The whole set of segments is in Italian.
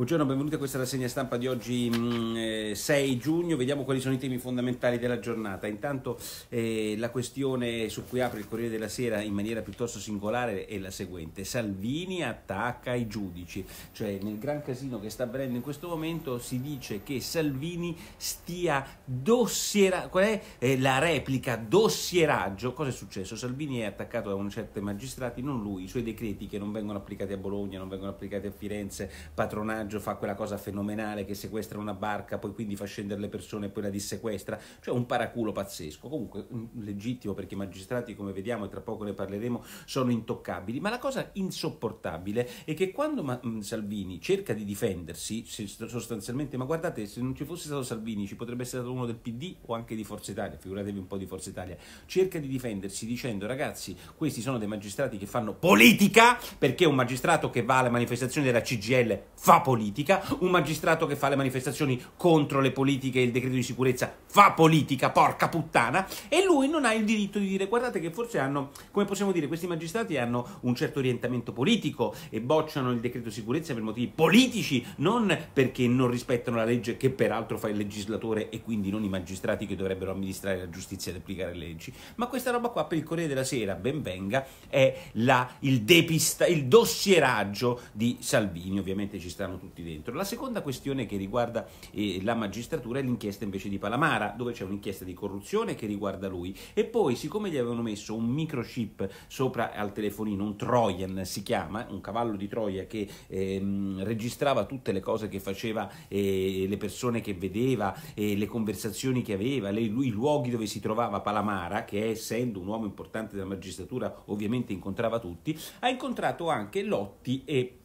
Buongiorno, benvenuti a questa rassegna stampa di oggi 6 mm, eh, giugno. Vediamo quali sono i temi fondamentali della giornata. Intanto eh, la questione su cui apre il Corriere della Sera in maniera piuttosto singolare è la seguente. Salvini attacca i giudici, cioè nel gran casino che sta avvenendo in questo momento si dice che Salvini stia dossierando, qual è eh, la replica dossieraggio? Cosa è successo? Salvini è attaccato da un certo magistrato, non lui, i suoi decreti che non vengono applicati a Bologna, non vengono applicati a Firenze, patronaggio naufragio, fa quella cosa fenomenale che sequestra una barca, poi quindi fa scendere le persone e poi la dissequestra, cioè un paraculo pazzesco, comunque legittimo perché i magistrati come vediamo e tra poco ne parleremo sono intoccabili, ma la cosa insopportabile è che quando ma- mm, Salvini cerca di difendersi sostanzialmente, ma guardate se non ci fosse stato Salvini ci potrebbe essere stato uno del PD o anche di Forza Italia, figuratevi un po' di Forza Italia, cerca di difendersi dicendo ragazzi questi sono dei magistrati che fanno politica perché un magistrato che va alle manifestazioni della CGL fa politica politica, un magistrato che fa le manifestazioni contro le politiche e il decreto di sicurezza fa politica, porca puttana, e lui non ha il diritto di dire guardate che forse hanno, come possiamo dire, questi magistrati hanno un certo orientamento politico e bocciano il decreto di sicurezza per motivi politici, non perché non rispettano la legge che peraltro fa il legislatore e quindi non i magistrati che dovrebbero amministrare la giustizia ed applicare le leggi, ma questa roba qua per il Corriere della Sera, ben venga, è la, il, depista, il dossieraggio di Salvini, ovviamente ci stanno tutti dentro. La seconda questione che riguarda eh, la magistratura è l'inchiesta invece di Palamara, dove c'è un'inchiesta di corruzione che riguarda lui. E poi, siccome gli avevano messo un microchip sopra al telefonino, un Trojan si chiama, un cavallo di Troia che ehm, registrava tutte le cose che faceva, eh, le persone che vedeva, eh, le conversazioni che aveva, le, lui, i luoghi dove si trovava Palamara, che essendo un uomo importante della magistratura ovviamente incontrava tutti, ha incontrato anche Lotti e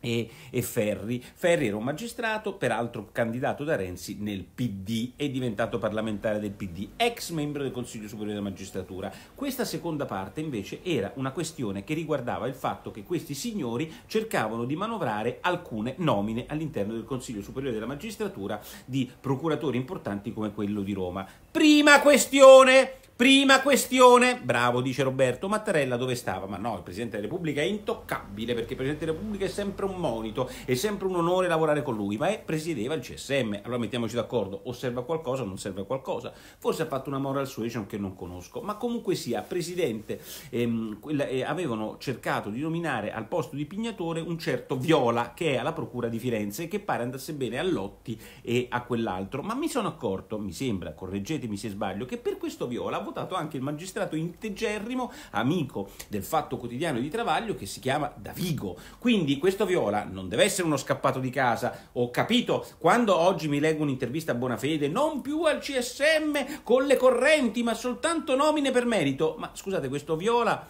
e, e, Ferri. Ferri era un magistrato, peraltro candidato da Renzi nel PD è diventato parlamentare del PD, ex membro del Consiglio Superiore della Magistratura. Questa seconda parte invece era una questione che riguardava il fatto che questi signori cercavano di manovrare alcune nomine all'interno del Consiglio Superiore della Magistratura di procuratori importanti come quello di Roma. Prima questione! Prima questione, bravo, dice Roberto, Mattarella dove stava? Ma no, il Presidente della Repubblica è intoccabile perché il Presidente della Repubblica è sempre un monito, è sempre un onore lavorare con lui, ma è, presiedeva il CSM. Allora mettiamoci d'accordo, o serve a qualcosa o non serve a qualcosa. Forse ha fatto una moral suasion che non conosco, ma comunque sia, Presidente, ehm, eh, avevano cercato di nominare al posto di Pignatore un certo Viola che è alla Procura di Firenze e che pare andasse bene a Lotti e a quell'altro, ma mi sono accorto, mi sembra, correggetemi se sbaglio, che per questo Viola votato anche il magistrato integerrimo, amico del Fatto Quotidiano di Travaglio, che si chiama Davigo. Quindi questo Viola non deve essere uno scappato di casa. Ho capito, quando oggi mi leggo un'intervista a buona fede, non più al CSM con le correnti, ma soltanto nomine per merito. Ma scusate, questo Viola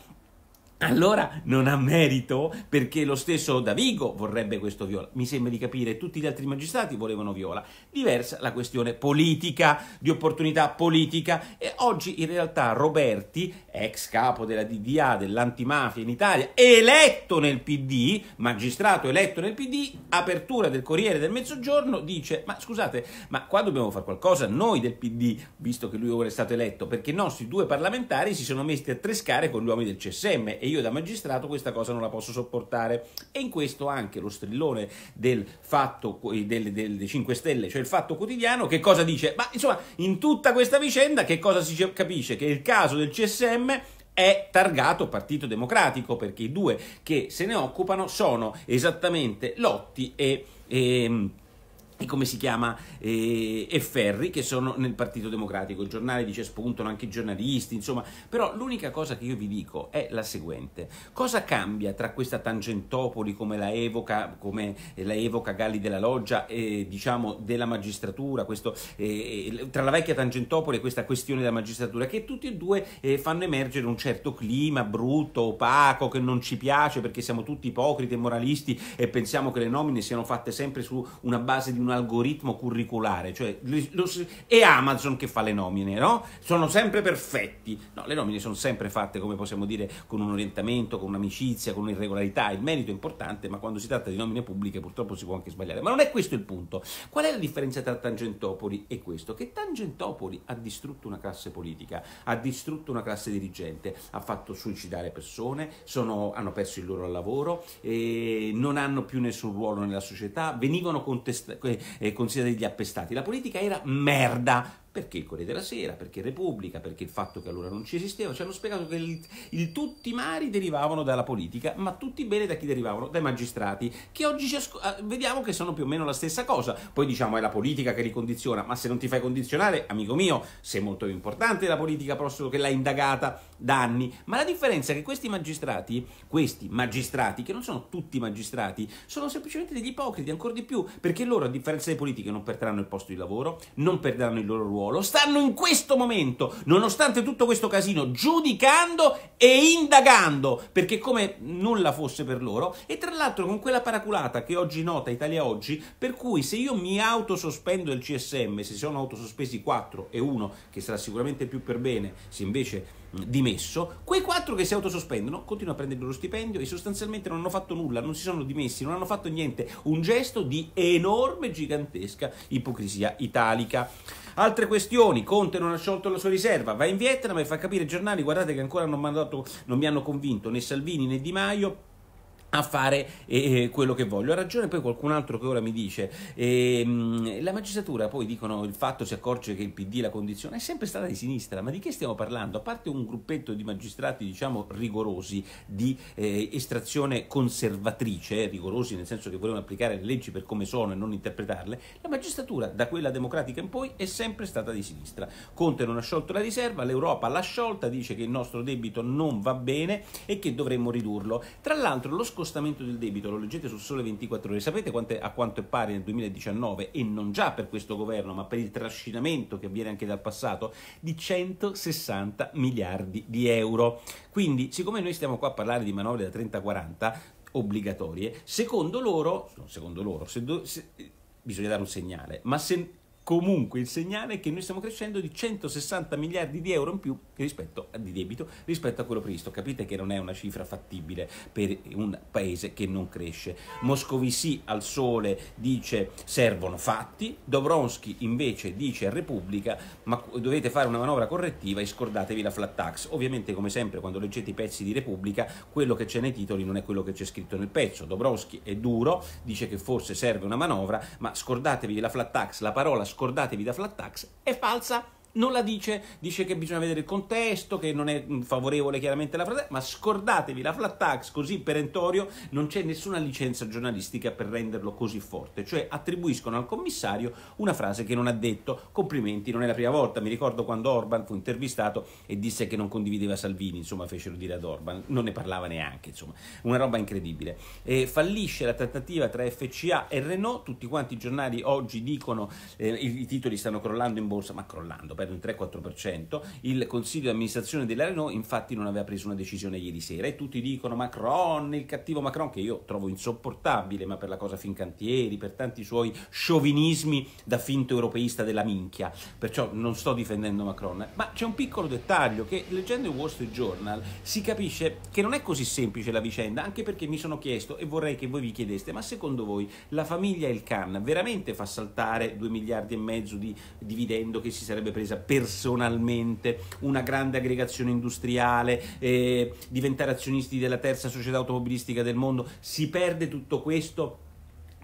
allora non ha merito perché lo stesso Davigo vorrebbe questo viola. Mi sembra di capire, tutti gli altri magistrati volevano viola. Diversa la questione politica, di opportunità politica e oggi in realtà Roberti, ex capo della DDA, dell'antimafia in Italia, eletto nel PD, magistrato eletto nel PD, apertura del Corriere del Mezzogiorno, dice ma scusate, ma qua dobbiamo fare qualcosa noi del PD, visto che lui ora è stato eletto, perché i nostri due parlamentari si sono messi a trescare con gli uomini del CSM e io da magistrato questa cosa non la posso sopportare. E in questo anche lo strillone del fatto eh, del, del, del 5 Stelle, cioè il fatto quotidiano, che cosa dice? Ma insomma, in tutta questa vicenda che cosa si capisce? Che il caso del CSM è targato Partito Democratico perché i due che se ne occupano sono esattamente Lotti e, e ehm, come si chiama, eh, e Ferri, che sono nel Partito Democratico. Il giornale dice spuntano anche i giornalisti, insomma. Però l'unica cosa che io vi dico è la seguente. Cosa cambia tra questa Tangentopoli come la evoca, come la evoca Galli della Loggia e eh, diciamo della magistratura, questo, eh, tra la vecchia Tangentopoli e questa questione della magistratura, che tutti e due eh, fanno emergere un certo clima brutto, opaco, che non ci piace perché siamo tutti ipocriti e moralisti e pensiamo che le nomine siano fatte sempre su una base di un algoritmo curriculare, cioè è Amazon che fa le nomine, no? Sono sempre perfetti. No, le nomine sono sempre fatte, come possiamo dire, con un orientamento, con un'amicizia, con un'irregolarità. Il merito è importante, ma quando si tratta di nomine pubbliche purtroppo si può anche sbagliare. Ma non è questo il punto. Qual è la differenza tra Tangentopoli e questo? Che Tangentopoli ha distrutto una classe politica, ha distrutto una classe dirigente, ha fatto suicidare persone, sono, hanno perso il loro lavoro, eh, non hanno più nessun ruolo nella società, venivano contest- eh, eh, considerati degli appestati. La politica era merda, perché il Corriere della Sera, perché Repubblica, perché il fatto che allora non ci esisteva, ci hanno spiegato che il, il, tutti i mali derivavano dalla politica, ma tutti bene da chi derivavano? Dai magistrati, che oggi asco- eh, vediamo che sono più o meno la stessa cosa, poi diciamo è la politica che li condiziona, ma se non ti fai condizionare, amico mio, sei molto importante la politica, prossimo che l'ha indagata da anni, ma la differenza è che questi magistrati, questi magistrati, che non sono tutti magistrati, sono semplicemente degli ipocriti, ancora di più, perché loro a differenza dei politici non perderanno il posto di lavoro, non perderanno il loro ruolo, loro, stanno in questo momento, nonostante tutto questo casino, giudicando e indagando, perché come nulla fosse per loro, e tra l'altro con quella paraculata che oggi nota Italia Oggi, per cui se io mi autosospendo il CSM, se sono autosospesi 4 e 1, che sarà sicuramente più per bene, se invece dimesso, quei quattro che si autosospendono continuano a prendere lo stipendio e sostanzialmente non hanno fatto nulla, non si sono dimessi, non hanno fatto niente, un gesto di enorme, gigantesca ipocrisia italica. Altre questioni, Conte non ha sciolto la sua riserva, va in Vietnam e fa capire i giornali, guardate che ancora non, mandato, non mi hanno convinto né Salvini né Di Maio, a fare eh, eh, quello che voglio. Ha ragione poi qualcun altro che ora mi dice, eh, la magistratura poi dicono il fatto si accorge che il PD la condizione è sempre stata di sinistra, ma di che stiamo parlando? A parte un gruppetto di magistrati diciamo rigorosi, di eh, estrazione conservatrice, rigorosi nel senso che volevano applicare le leggi per come sono e non interpretarle, la magistratura da quella democratica in poi è sempre stata di sinistra. Conte non ha sciolto la riserva, l'Europa l'ha sciolta, dice che il nostro debito non va bene e che dovremmo ridurlo. Tra l'altro lo scorso scostamento del debito, lo leggete su Sole 24 Ore, sapete quanto è, a quanto è pari nel 2019 e non già per questo governo, ma per il trascinamento che avviene anche dal passato, di 160 miliardi di euro. Quindi, siccome noi stiamo qua a parlare di manovre da 30-40 obbligatorie, secondo loro, secondo loro, se do, se, bisogna dare un segnale, ma se comunque il segnale che noi stiamo crescendo di 160 miliardi di euro in più rispetto, di debito rispetto a quello previsto. Capite che non è una cifra fattibile per un paese che non cresce. Moscovici al sole dice servono fatti, Dobronsky invece dice a Repubblica ma dovete fare una manovra correttiva e scordatevi la flat tax. Ovviamente come sempre quando leggete i pezzi di Repubblica quello che c'è nei titoli non è quello che c'è scritto nel pezzo. Dobronsky è duro, dice che forse serve una manovra, ma scordatevi la flat tax, la parola scordatevi scordatevi da flat tax, è falsa non la dice, dice che bisogna vedere il contesto, che non è favorevole chiaramente alla frase, ma scordatevi la flat tax così perentorio, non c'è nessuna licenza giornalistica per renderlo così forte, cioè attribuiscono al commissario una frase che non ha detto, complimenti, non è la prima volta, mi ricordo quando Orban fu intervistato e disse che non condivideva Salvini, insomma fecero dire ad Orban, non ne parlava neanche, insomma, una roba incredibile. E fallisce la trattativa tra FCA e Renault, tutti quanti i giornali oggi dicono, eh, i titoli stanno crollando in borsa, ma crollando, per pari un 3-4%. Il consiglio di amministrazione della Renault infatti non aveva preso una decisione ieri sera e tutti dicono Macron, il cattivo Macron, che io trovo insopportabile, ma per la cosa Fincantieri, per tanti suoi sciovinismi da finto europeista della minchia. Perciò non sto difendendo Macron. Ma c'è un piccolo dettaglio che leggendo il Wall Street Journal si capisce che non è così semplice la vicenda, anche perché mi sono chiesto e vorrei che voi vi chiedeste, ma secondo voi la famiglia e il Khan veramente fa saltare 2 miliardi e mezzo di dividendo che si sarebbe presa personalmente, una grande aggregazione industriale, eh, diventare azionisti della terza società automobilistica del mondo, si perde tutto questo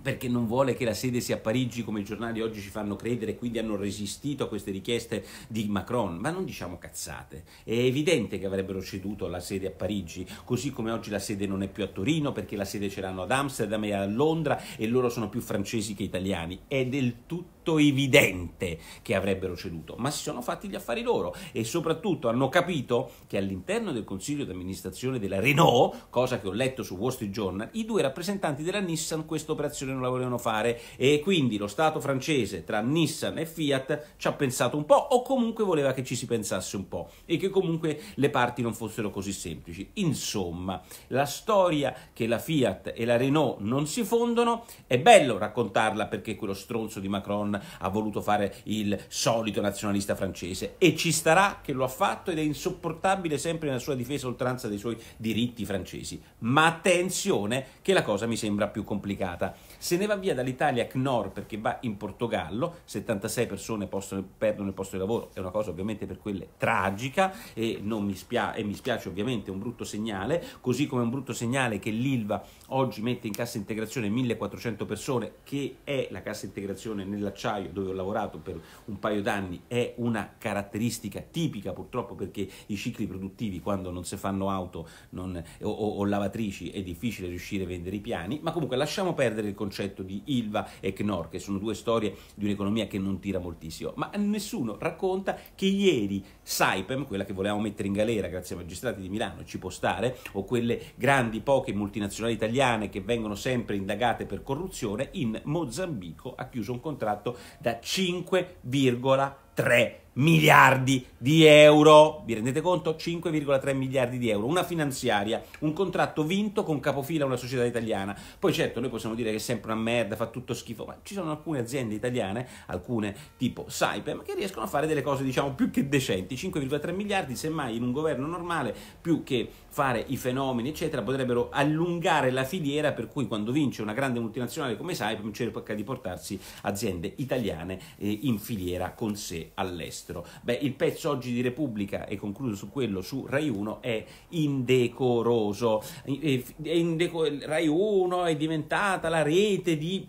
perché non vuole che la sede sia a Parigi come i giornali oggi ci fanno credere, e quindi hanno resistito a queste richieste di Macron, ma non diciamo cazzate, è evidente che avrebbero ceduto la sede a Parigi, così come oggi la sede non è più a Torino perché la sede ce l'hanno ad Amsterdam e a Londra e loro sono più francesi che italiani, è del tutto evidente che avrebbero ceduto, ma si sono fatti gli affari loro e soprattutto hanno capito che all'interno del consiglio di amministrazione della Renault, cosa che ho letto su Wall Street Journal, i due rappresentanti della Nissan questa operazione non la volevano fare e quindi lo Stato francese tra Nissan e Fiat ci ha pensato un po' o comunque voleva che ci si pensasse un po' e che comunque le parti non fossero così semplici. Insomma, la storia che la Fiat e la Renault non si fondono è bello raccontarla perché quello stronzo di Macron ha voluto fare il solito nazionalista francese e ci starà che lo ha fatto ed è insopportabile sempre nella sua difesa oltranza dei suoi diritti francesi. Ma attenzione che la cosa mi sembra più complicata. Se ne va via dall'Italia CNOR perché va in Portogallo, 76 persone possono, perdono il posto di lavoro, è una cosa ovviamente per quelle tragica e, mi, spia- e mi spiace ovviamente, è un brutto segnale, così come è un brutto segnale che l'ILVA oggi mette in cassa integrazione 1400 persone, che è la cassa integrazione nell'acciaio dove ho lavorato per un paio d'anni, è una caratteristica tipica purtroppo perché i cicli produttivi quando non si fanno auto non, o, o, o lavatrici è difficile riuscire a vendere i piani, ma comunque lasciamo perdere il concetto concetto di Ilva e Knorr, che sono due storie di un'economia che non tira moltissimo, ma nessuno racconta che ieri Saipem, quella che volevamo mettere in galera grazie ai magistrati di Milano, ci può stare, o quelle grandi poche multinazionali italiane che vengono sempre indagate per corruzione, in Mozambico ha chiuso un contratto da 5,3 miliardi di euro. Vi rendete conto? 5,3 miliardi di euro. Una finanziaria, un contratto vinto con capofila una società italiana. Poi certo noi possiamo dire che è sempre una merda, fa tutto schifo, ma ci sono alcune aziende italiane, alcune tipo Saipem, che riescono a fare delle cose diciamo più che decenti. 5,3 miliardi, semmai in un governo normale, più che fare i fenomeni, eccetera, potrebbero allungare la filiera per cui quando vince una grande multinazionale come Saipem cerca di portarsi aziende italiane eh, in filiera con sé all'estero. Beh, il pezzo oggi di Repubblica, e concludo su quello, su Rai 1 è indecoroso. Eh, eh, è indeco- Rai 1 è diventata la rete di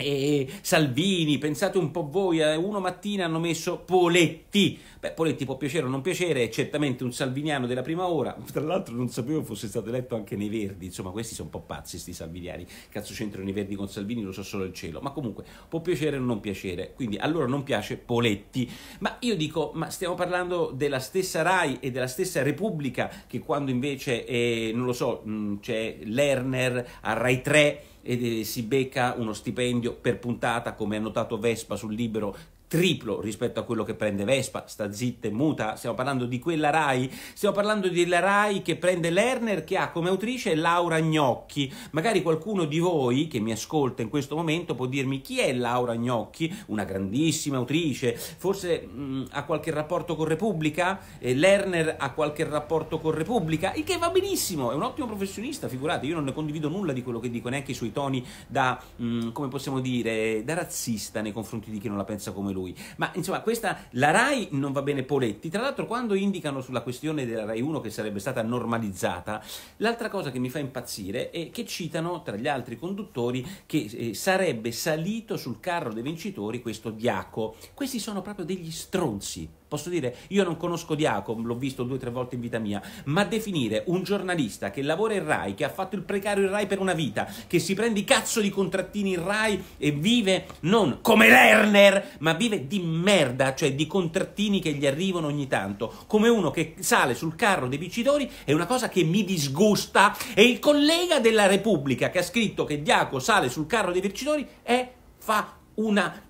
e Salvini, pensate un po' voi, a eh, uno mattina hanno messo Poletti. Beh, Poletti può piacere o non piacere, è certamente un salviniano della prima ora. Tra l'altro non sapevo fosse stato eletto anche nei Verdi, insomma questi sono un po' pazzi questi salviniani. Cazzo c'entrano i Verdi con Salvini, lo so solo il cielo. Ma comunque, può piacere o non piacere, quindi allora non piace Poletti. Ma io dico, ma stiamo parlando della stessa RAI e della stessa Repubblica che quando invece, eh, non lo so, c'è Lerner a RAI 3 e eh, si becca uno stipendio per puntata, come ha notato Vespa sul libro triplo rispetto a quello che prende Vespa, sta zitta e muta, stiamo parlando di quella RAI, stiamo parlando della RAI che prende Lerner che ha come autrice Laura Gnocchi, magari qualcuno di voi che mi ascolta in questo momento può dirmi chi è Laura Gnocchi, una grandissima autrice, forse mh, mm, ha qualche rapporto con Repubblica, eh, Lerner ha qualche rapporto con Repubblica, il che va benissimo, è un ottimo professionista, figurate, io non ne condivido nulla di quello che dico, neanche i suoi toni da, mh, mm, come possiamo dire, da razzista nei confronti di chi non la pensa come lui lui. Ma insomma, questa la RAI non va bene Poletti. Tra l'altro, quando indicano sulla questione della RAI 1 che sarebbe stata normalizzata, l'altra cosa che mi fa impazzire è che citano tra gli altri conduttori che eh, sarebbe salito sul carro dei vincitori questo Diaco. Questi sono proprio degli stronzi. Posso dire, io non conosco Diaco, l'ho visto due o tre volte in vita mia, ma definire un giornalista che lavora in Rai, che ha fatto il precario in Rai per una vita, che si prende i cazzo di contrattini in Rai e vive non come Lerner, ma vive di merda, cioè di contrattini che gli arrivano ogni tanto, come uno che sale sul carro dei vincitori, è una cosa che mi disgusta e il collega della Repubblica che ha scritto che Diaco sale sul carro dei vincitori è fa una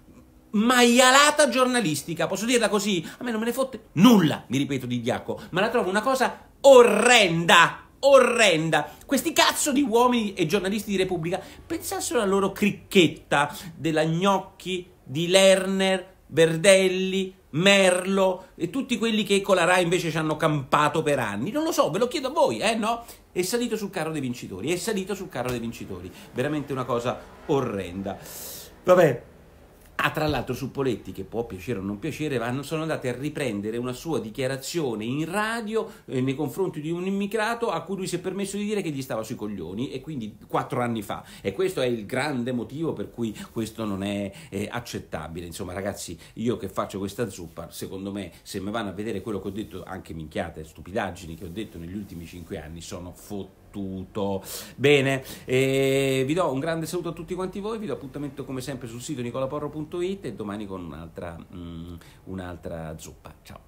maialata giornalistica, posso dirla così, a me non me ne fotte nulla, mi ripeto di Diacco, ma la trovo una cosa orrenda, orrenda. Questi cazzo di uomini e giornalisti di Repubblica pensassero alla loro cricchetta della Gnocchi, di Lerner, Verdelli, Merlo e tutti quelli che con la RAI invece ci hanno campato per anni. Non lo so, ve lo chiedo a voi, eh no? È salito sul carro dei vincitori, è salito sul carro dei vincitori. Veramente una cosa orrenda. Vabbè, Ah, tra l'altro su Poletti, che può piacere o non piacere, sono andate a riprendere una sua dichiarazione in radio eh, nei confronti di un immigrato a cui lui si è permesso di dire che gli stava sui coglioni e quindi quattro anni fa. E questo è il grande motivo per cui questo non è eh, accettabile. Insomma, ragazzi, io che faccio questa zuppa, secondo me, se mi vanno a vedere quello che ho detto, anche minchiate, stupidaggini che ho detto negli ultimi cinque anni, sono fottute tutto. Bene, e eh, vi do un grande saluto a tutti quanti voi, vi do appuntamento come sempre sul sito nicolaporro.it e domani con un'altra, um, un'altra zuppa. Ciao!